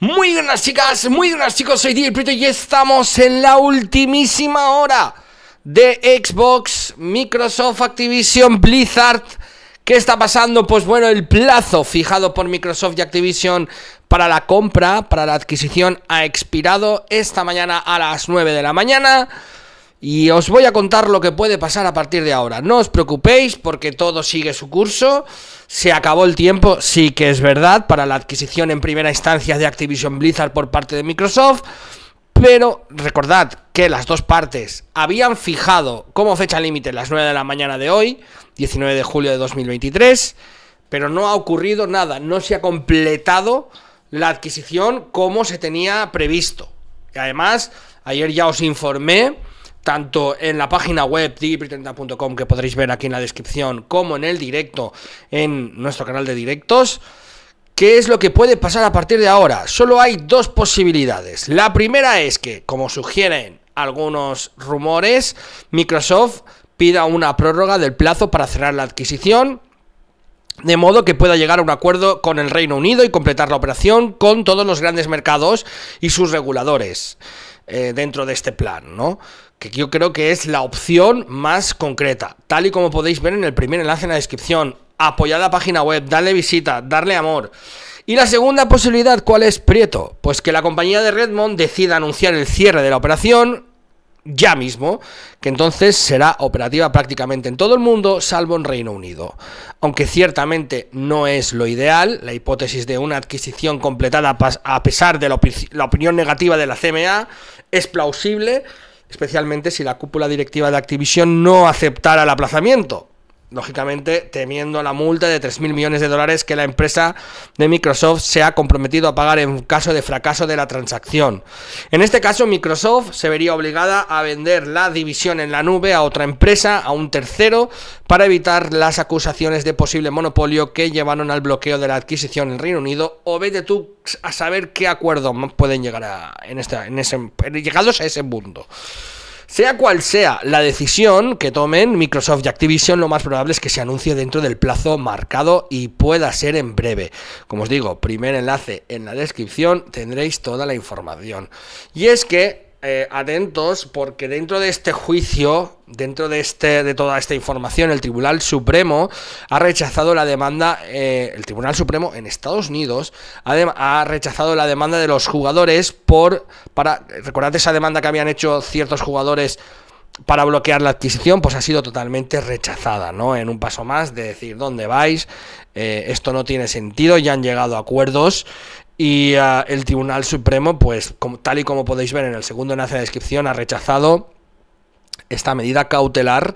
Muy buenas chicas, muy buenas chicos, soy DJ Prieto y estamos en la ultimísima hora de Xbox, Microsoft, Activision, Blizzard. ¿Qué está pasando? Pues bueno, el plazo fijado por Microsoft y Activision para la compra, para la adquisición, ha expirado esta mañana a las 9 de la mañana. Y os voy a contar lo que puede pasar a partir de ahora. No os preocupéis porque todo sigue su curso. Se acabó el tiempo, sí que es verdad, para la adquisición en primera instancia de Activision Blizzard por parte de Microsoft. Pero recordad que las dos partes habían fijado como fecha límite las 9 de la mañana de hoy, 19 de julio de 2023, pero no ha ocurrido nada, no se ha completado la adquisición como se tenía previsto. Y además, ayer ya os informé tanto en la página web digipri que podréis ver aquí en la descripción, como en el directo en nuestro canal de directos. ¿Qué es lo que puede pasar a partir de ahora? Solo hay dos posibilidades. La primera es que, como sugieren algunos rumores, Microsoft pida una prórroga del plazo para cerrar la adquisición de modo que pueda llegar a un acuerdo con el Reino Unido y completar la operación con todos los grandes mercados y sus reguladores. Eh, dentro de este plan, ¿no? Que yo creo que es la opción más concreta, tal y como podéis ver en el primer enlace en la descripción. Apoyada la página web, darle visita, darle amor. Y la segunda posibilidad, ¿cuál es Prieto? Pues que la compañía de Redmond decida anunciar el cierre de la operación ya mismo, que entonces será operativa prácticamente en todo el mundo, salvo en Reino Unido. Aunque ciertamente no es lo ideal, la hipótesis de una adquisición completada a pesar de la, opinión negativa de la CMA es plausible, especialmente si la cúpula directiva de Activision no aceptara el aplazamiento lógicamente temiendo la multa de 3.000 millones de dólares que la empresa de Microsoft se ha comprometido a pagar en caso de fracaso de la transacción. En este caso, Microsoft se vería obligada a vender la división en la nube a otra empresa, a un tercero, para evitar las acusaciones de posible monopolio que llevaron al bloqueo de la adquisición en Reino Unido, o vete tú a saber qué acuerdo pueden llegar a, en, en ese, llegados a ese punto. Sea cual sea la decisión que tomen Microsoft y Activision, lo más probable es que se anuncie dentro del plazo marcado y pueda ser en breve. Como os digo, primer enlace en la descripción tendréis toda la información. Y es que eh, atentos porque dentro de este juicio, dentro de, este, de toda esta información, el Tribunal Supremo ha rechazado la demanda, eh, el Tribunal Supremo en Estados Unidos ha, ha, rechazado la demanda de los jugadores por, para, recordad esa demanda que habían hecho ciertos jugadores para bloquear la adquisición, pues ha sido totalmente rechazada, ¿no? En un paso más de decir dónde vais, eh, esto no tiene sentido, ya han llegado acuerdos y ah, el Tribunal Supremo, pues como, tal y como podéis ver en el segundo enlace de descripción, ha rechazado esta medida cautelar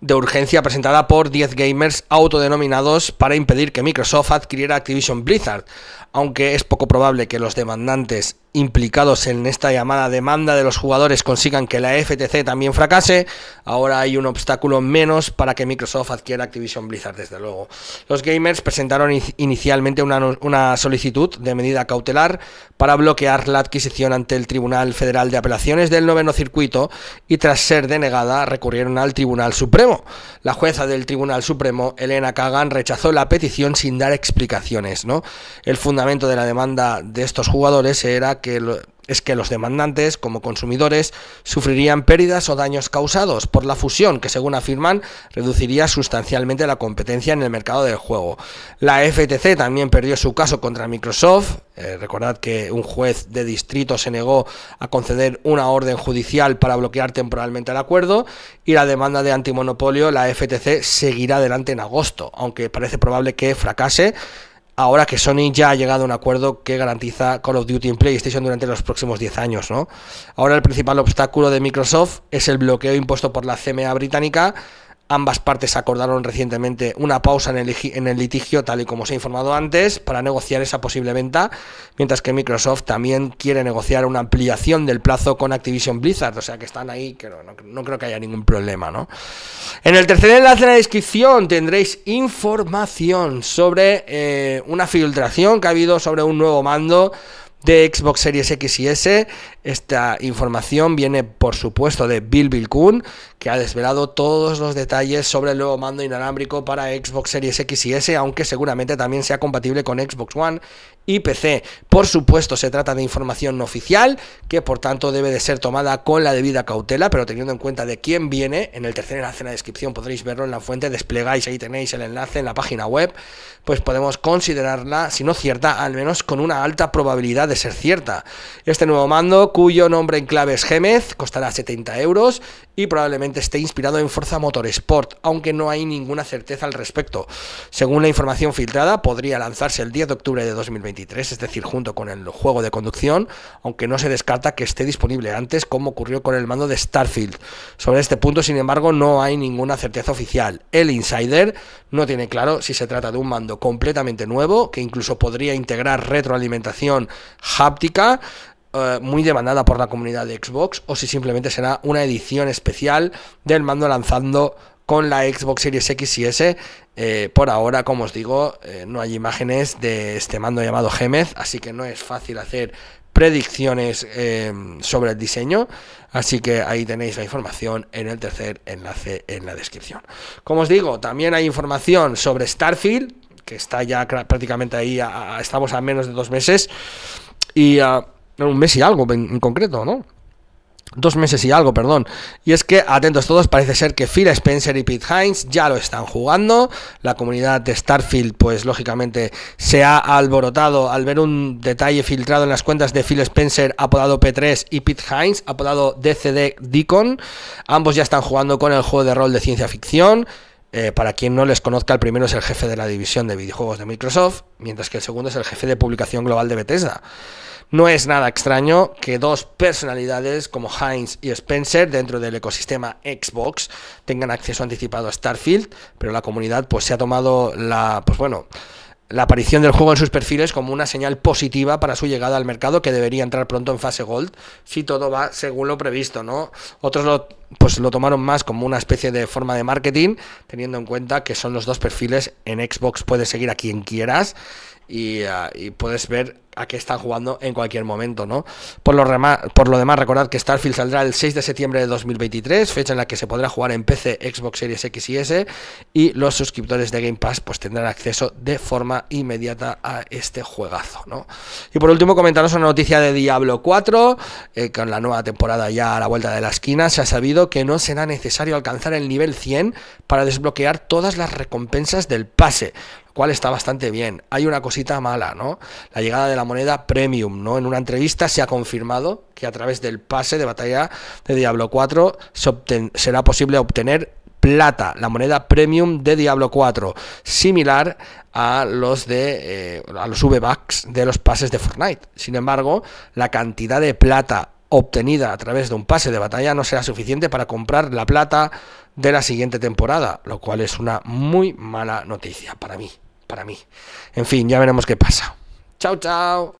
de urgencia presentada por 10 gamers autodenominados para impedir que Microsoft adquiriera Activision Blizzard, aunque es poco probable que los demandantes implicados en esta llamada demanda de los jugadores consigan que la FTC también fracase, ahora hay un obstáculo menos para que Microsoft adquiera Activision Blizzard, desde luego. Los gamers presentaron inicialmente una, solicitud de medida cautelar para bloquear la adquisición ante el Tribunal Federal de Apelaciones del Noveno Circuito y tras ser denegada recurrieron al Tribunal Supremo. La jueza del Tribunal Supremo, Elena Kagan, rechazó la petición sin dar explicaciones. ¿no? El fundamento de la demanda de estos jugadores era que, que es que los demandantes, como consumidores, sufrirían pérdidas o daños causados por la fusión, que según afirman, reduciría sustancialmente la competencia en el mercado del juego. La FTC también perdió su caso contra Microsoft. Eh, recordad que un juez de distrito se negó a conceder una orden judicial para bloquear temporalmente el acuerdo y la demanda de antimonopolio, la FTC, seguirá adelante en agosto, aunque parece probable que fracase ahora que Sony ya ha llegado a un acuerdo que garantiza Call of Duty en PlayStation durante los próximos 10 años, ¿no? Ahora el principal obstáculo de Microsoft es el bloqueo impuesto por la CMA británica Ambas partes acordaron recientemente una pausa en el, litigio, tal y como se ha informado antes, para negociar esa posible venta, mientras que Microsoft también quiere negociar una ampliación del plazo con Activision Blizzard, o sea que están ahí, que no, creo que haya ningún problema, En el tercer enlace de la descripción tendréis información sobre eh, una filtración que ha habido sobre un nuevo mando de Xbox Series X y S esta información viene, por supuesto, de Bill Bilkun, que ha desvelado todos los detalles sobre el nuevo mando inalámbrico para Xbox Series X y S, aunque seguramente también sea compatible con Xbox One y PC. Por supuesto, se trata de información no oficial, que por tanto debe de ser tomada con la debida cautela, pero teniendo en cuenta de quién viene, en el tercer enlace en la descripción podréis verlo en la fuente, desplegáis, ahí tenéis el enlace en la página web, pues podemos considerarla, si no cierta, al menos con una alta probabilidad de ser cierta. Este nuevo mando cuyo nombre en clave es Gémez, costará 70 euros y probablemente esté inspirado en Forza Motorsport, aunque no hay ninguna certeza al respecto. Según la información filtrada, podría lanzarse el 10 de octubre de 2023, es decir, junto con el juego de conducción, aunque no se descarta que esté disponible antes, como ocurrió con el mando de Starfield. Sobre este punto, sin embargo, no hay ninguna certeza oficial. El insider no tiene claro si se trata de un mando completamente nuevo, que incluso podría integrar retroalimentación háptica, eh, muy demandada por la comunidad de Xbox o si simplemente será una edición especial del mando lanzando con la Xbox Series X y S. Eh, por ahora, como os digo, eh, no hay imágenes de este mando llamado Gemez, así que no es fácil hacer predicciones em, sobre el diseño. Así que ahí tenéis la información en el tercer enlace en la descripción. Como os digo, también hay información sobre Starfield, que está ya prácticamente ahí, estamos a menos de dos meses. Y. Ah, un mes y algo en, concreto, ¿no? dos meses y algo, perdón. Y es que, atentos todos, parece ser que Phil Spencer y Pete Hines ya lo están jugando. La comunidad de Starfield, pues lógicamente, se ha alborotado al ver un detalle filtrado en las cuentas de Phil Spencer, apodado P3, y Pete Hines, apodado DCD Deacon. Ambos ya están jugando con el juego de rol de ciencia ficción. Eh, para quien no les conozca, el primero es el jefe de la división de videojuegos de Microsoft, mientras que el segundo es el jefe de publicación global de Bethesda. No es nada extraño que dos personalidades como Heinz y Spencer dentro del ecosistema Xbox tengan acceso anticipado a Starfield, pero la comunidad pues se ha tomado la pues bueno, la aparición del juego en sus perfiles como una señal positiva para su llegada al mercado que debería entrar pronto en fase gold si todo va según lo previsto, ¿no? Otros lo, pues lo tomaron más como una especie de forma de marketing, teniendo en cuenta que son los dos perfiles en Xbox puedes seguir a quien quieras Ah, y, puedes ver a qué están jugando en cualquier momento, ¿no? Por lo, por lo demás, recordad que Starfield saldrá el 6 de septiembre de 2023, fecha en la que se podrá jugar en PC, Xbox Series X y S, y los suscriptores de Game Pass pues, tendrán acceso de forma inmediata a este juegazo, ¿no? Y por último, comentaros una noticia de Diablo 4, eh, con la nueva temporada ya a la vuelta de la esquina, se ha sabido que no será necesario alcanzar el nivel 100 para desbloquear todas las recompensas del pase, cual está bastante bien. Hay una cosita mala, ¿no? La llegada de la moneda premium, ¿no? En una entrevista se ha confirmado que a través del pase de batalla de Diablo 4 se será posible obtener plata, la moneda premium de Diablo 4, similar a los de eh, a los V-Bucks de los pases de Fortnite. Sin embargo, la cantidad de plata obtenida a través de un pase de batalla no será suficiente para comprar la plata de la siguiente temporada, lo cual es una muy mala noticia para mí para mí. En fin, ya veremos qué pasa. Chao, chao.